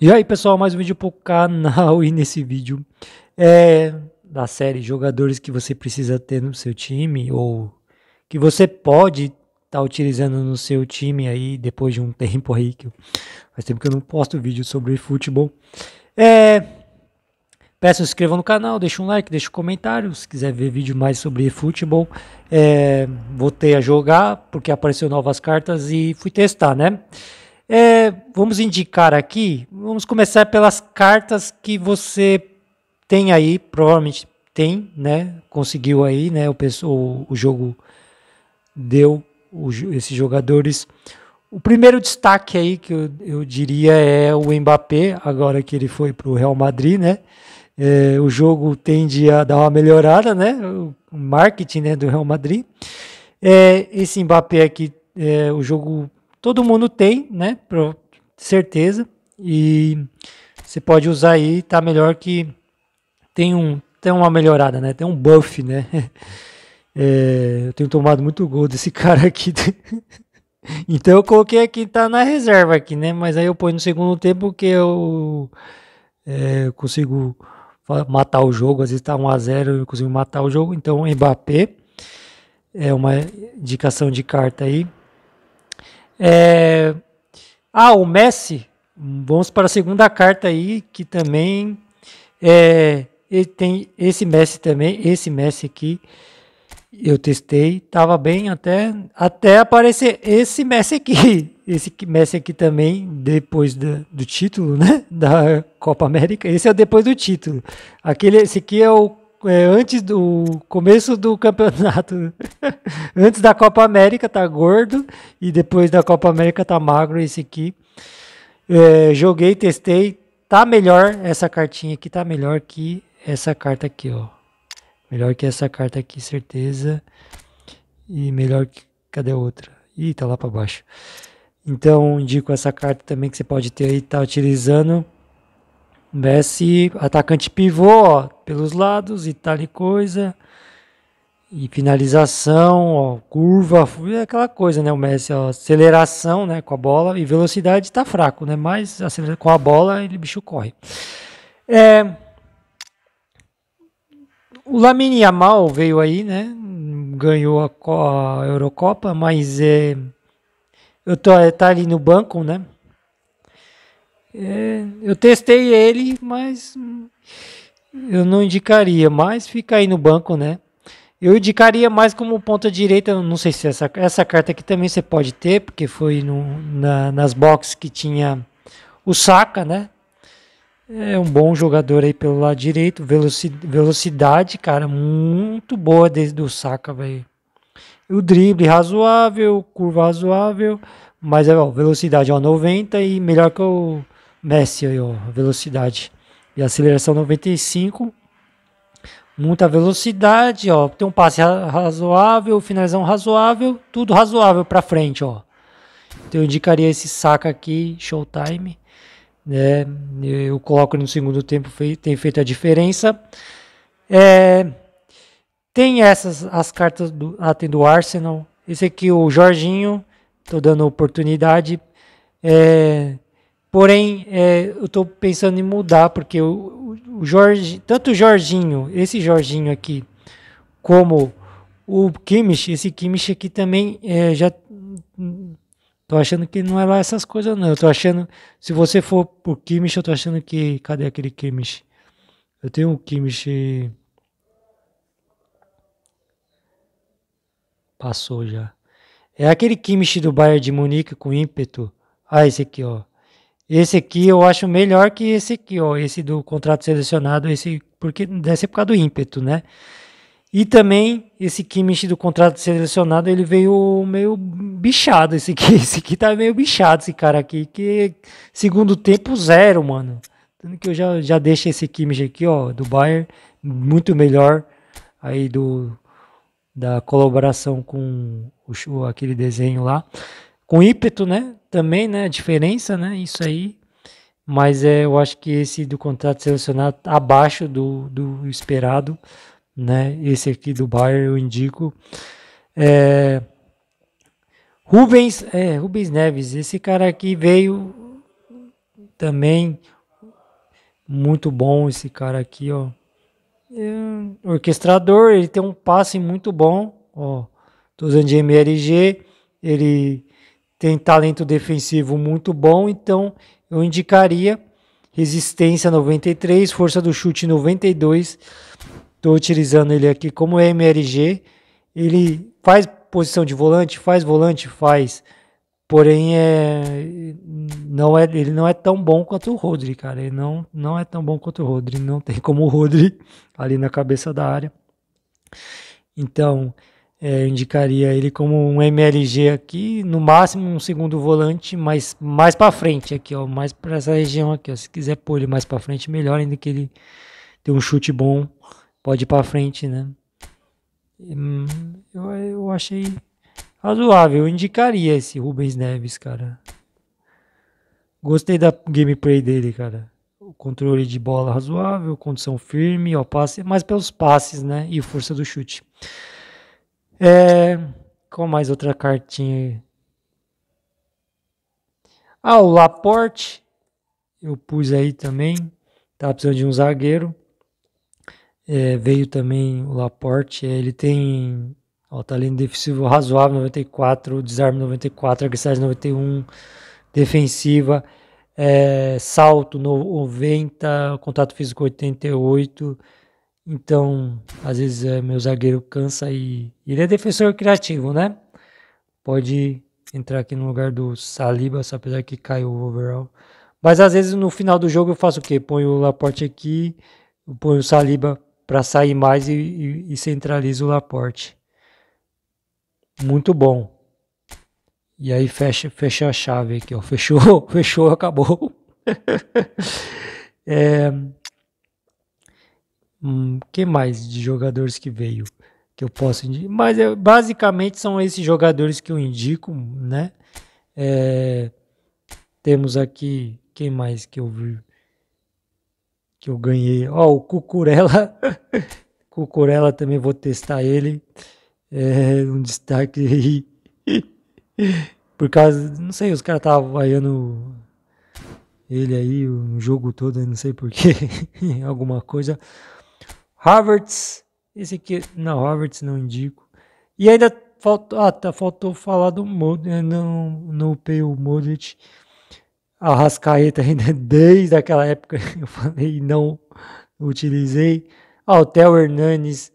E aí pessoal, mais um vídeo pro canal e nesse vídeo é da série jogadores que você precisa ter no seu time ou que você pode estar tá utilizando no seu time aí depois de um tempo aí que faz tempo que eu não posto vídeo sobre futebol. É, peço se inscreva no canal, deixa um like, deixa um comentário se quiser ver vídeo mais sobre futebol. É, voltei a jogar porque apareceu novas cartas e fui testar, né? É, vamos indicar aqui, vamos começar pelas cartas que você tem aí, provavelmente tem, né? Conseguiu aí, né? O, o, o jogo deu o, esses jogadores. O primeiro destaque aí que eu, eu, diria é o Mbappé, agora que ele foi para o Real Madrid, né? É, o jogo tende a dar uma melhorada, né? O marketing né, do Real Madrid. É, esse Mbappé aqui, é, o jogo Todo mundo tem, né? Pro, certeza. E você pode usar aí, tá melhor que tem um tem uma melhorada, né? Tem um buff, né? É, eu tenho tomado muito gol desse cara aqui. então eu coloquei aqui, tá na reserva aqui, né? Mas aí eu ponho no segundo tempo que eu é, consigo matar o jogo. Às vezes tá 1x0 eu consigo matar o jogo. Então Mbappé é uma indicação de carta aí. É... Ah, o Messi, vamos para a segunda carta aí, que também é, tem esse Messi também, esse Messi aqui, eu testei, tava bem até até aparecer esse Messi aqui, esse Messi aqui também depois da, do título, né, da Copa América. Esse é depois do título. Aquele, esse aqui é o é, antes do começo do campeonato, antes da Copa América tá gordo e depois da Copa América tá magro esse aqui. É, joguei, testei, tá melhor essa cartinha aqui, tá melhor que essa carta aqui, ó. Melhor que essa carta aqui, certeza. E melhor que. Cadê a outra? Ih, tá lá para baixo. Então, indico essa carta também que você pode ter aí, tá utilizando. Messi, atacante pivô, ó, pelos lados e tal e coisa. E finalização, ó, curva, é aquela coisa, né? O Messi, ó, aceleração, né, com a bola e velocidade tá fraco, né? Mas com a bola, ele bicho corre. É, o Lamine Yamal veio aí, né? Ganhou a, a Eurocopa, mas é, eu tô é, tá ali no banco, né? É, eu testei ele, mas eu não indicaria. Mas fica aí no banco, né? Eu indicaria mais como ponta direita. Não sei se essa, essa carta aqui também você pode ter, porque foi no, na, nas boxes que tinha o Saka, né? É um bom jogador aí pelo lado direito. Velocidade, cara, muito boa desde o Saka, velho. O drible razoável, curva razoável, mas é ó, velocidade ó, 90 e melhor que o Messi aí, ó, velocidade. E aceleração 95. Muita velocidade, ó. Tem um passe razoável, finalização razoável, tudo razoável para frente, ó. Então eu indicaria esse saca aqui, Showtime. Né? Eu coloco no segundo tempo, tem feito a diferença. É, tem essas as cartas do, ah, tem do Arsenal. Esse aqui o Jorginho, tô dando oportunidade. É, Porém, é, eu estou pensando em mudar, porque o, o, Jorge, tanto o Jorginho, esse Jorginho aqui, como o Kimish esse Kimish aqui também é, já. Tô achando que não é lá essas coisas, não. Eu tô achando. Se você for por Kimish eu tô achando que. Cadê aquele Kimish Eu tenho um Kimish Passou já. É aquele Kimish do Bayern de Munique com ímpeto. Ah, esse aqui, ó. Esse aqui eu acho melhor que esse aqui, ó, esse do contrato selecionado, esse porque deve ser por causa do ímpeto, né? E também esse Kimish do contrato selecionado, ele veio meio bichado esse aqui, esse aqui tá meio bichado esse cara aqui, que segundo tempo zero, mano. Tanto que eu já já deixo esse Kimish aqui, ó, do Bayern muito melhor aí do da colaboração com o, aquele desenho lá com ímpeto, né? Também, né? A diferença, né? Isso aí. Mas é, eu acho que esse do contrato selecionado tá abaixo do, do esperado, né? Esse aqui do Bayern eu indico. É, Rubens, é, Rubens Neves, esse cara aqui veio também muito bom esse cara aqui, ó. É, orquestrador, ele tem um passe muito bom, ó. Tô usando de MLG, ele tem talento defensivo muito bom, então eu indicaria resistência 93, força do chute 92. Estou utilizando ele aqui como MRG. Ele faz posição de volante, faz volante, faz. Porém, é, não é, ele não é tão bom quanto o Rodri, cara. Ele não, não é tão bom quanto o Rodri. Não tem como o Rodri ali na cabeça da área. Então, é, eu indicaria ele como um MLG aqui, no máximo um segundo volante, mas mais para frente aqui, ó, mais para essa região aqui. Ó. Se quiser pôr ele mais para frente, melhor ainda que ele tem um chute bom, pode ir para frente, né? Hum, eu, eu achei razoável, eu indicaria esse Rubens Neves, cara. Gostei da gameplay dele, cara. O controle de bola razoável, condição firme, ó, passe, mais pelos passes, né? E força do chute. É, qual mais outra cartinha? Ah, o Laporte. Eu pus aí também. Tá precisando de um zagueiro. É, veio também o Laporte. É, ele tem ó, talento tá defensivo razoável, 94, desarme 94, agressividade 91, defensiva, é, salto 90, contato físico 88. Então, às vezes é, meu zagueiro cansa e. Ele é defensor criativo, né? Pode entrar aqui no lugar do Saliba, só apesar que caiu o overall. Mas às vezes no final do jogo eu faço o quê? põe o Laporte aqui, põe o Saliba para sair mais e, e, e centralizo o Laporte. Muito bom. E aí fecha, fecha a chave aqui, ó. Fechou, fechou, acabou. é, Hum, que mais de jogadores que veio que eu posso indicar? Mas eu, é, basicamente são esses jogadores que eu indico, né? É, temos aqui quem mais que eu vi que eu ganhei. Ó, oh, o Cucurella. Cucurella também vou testar ele. É, um destaque aí. Por causa, não sei, os caras estavam vaiando ele aí o jogo todo, não sei porquê, alguma coisa. Harvards, esse aqui, não, Harvards não indico. E ainda faltou, ah, tá, faltou falar do Modric, eh, não, não upei o Modric. A Rascaeta ainda desde aquela época eu falei não utilizei. Ah, o Theo Hernandes,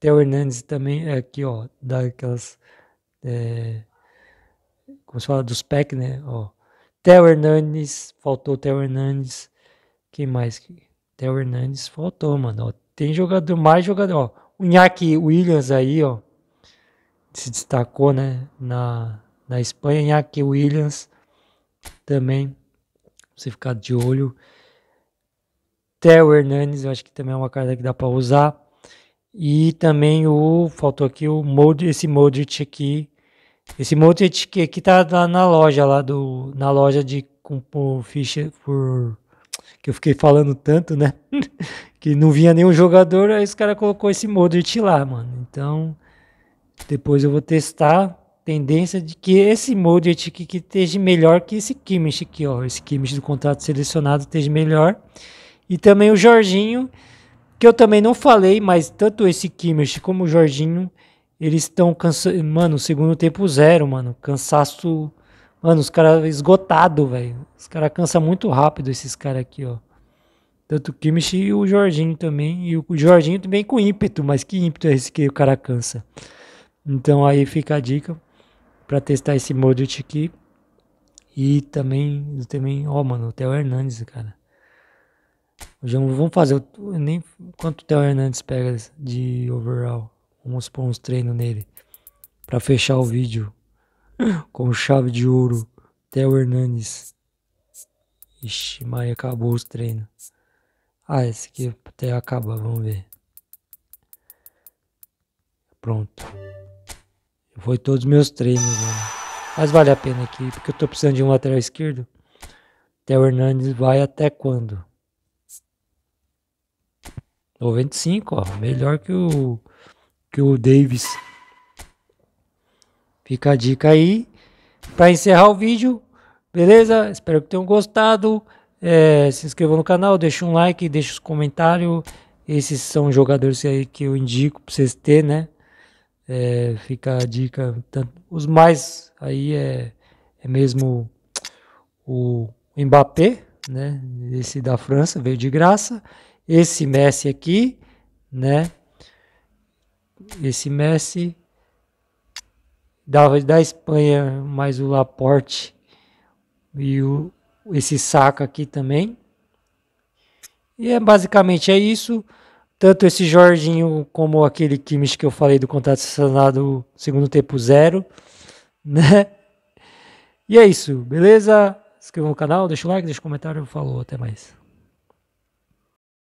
Theo Hernandes também é aqui, ó, daquelas, é, eh, como se fala, dos PEC, né, ó. Theo Hernandes, faltou o Theo Hernandes, quem mais? Theo Hernandes faltou, mano, ó, tem jogador, mais jogador. Ó, o Iñaki Williams aí, ó, se destacou, né, na, na Espanha. Iñaki Williams também, você ficar de olho. Theo Hernanes, eu acho que também é uma carta que dá para usar. E também o, faltou aqui o esse Modric aqui. Esse Modric aqui, aqui tá lá na loja lá do, na loja de com por por que eu fiquei falando tanto, né? que não vinha nenhum jogador, aí os caras colocou esse Modric lá, mano. Então, depois eu vou testar tendência de que esse Modric aqui que esteja melhor que esse Kimmich aqui, ó. Esse Kimmich do contrato selecionado esteja melhor. E também o Jorginho, que eu também não falei, mas tanto esse Kimmich como o Jorginho, eles estão cansados. Mano, segundo tempo zero, mano. Cansaço. Mano, os caras esgotado, velho. Os caras cansam muito rápido, esses caras aqui, ó. Tanto o Kimmich e o Jorginho também. E o Jorginho também com ímpeto, mas que ímpeto é esse que o cara cansa? Então aí fica a dica para testar esse Modric aqui. E também, também, ó, oh, mano, o Theo Hernandes, cara. Já vamos fazer, nem quanto o Theo Hernandes pega de overall. Vamos pôr uns treinos nele para fechar o vídeo com chave de ouro. Theo Hernandes. Ixi, Maria, acabou os treinos. Ah, esse aqui até acabar, vamos ver. Pronto. Foi todos os meus treinos, mano. Né? Mas vale a pena aqui, porque eu tô precisando de um lateral esquerdo. Theo Hernandes vai até quando? 95, ó. Melhor que o, que o Davis. Fica a dica aí. Para encerrar o vídeo, beleza? Espero que tenham gostado. É, se inscreva no canal, deixa um like, deixa os um comentários. Esses são jogadores aí que eu indico para vocês terem, né? É, fica a dica. Tanto, os mais aí é, é mesmo o Mbappé, né? Esse da França veio de graça. Esse Messi aqui, né? Esse Messi da, da Espanha, mais o Laporte e o esse saco aqui também. E é basicamente é isso. Tanto esse Jorginho como aquele Kimmich que eu falei do contrato assinado segundo tempo zero, né? E é isso, beleza? Se inscreva no canal, deixa o like, deixa o comentário, falou, até mais.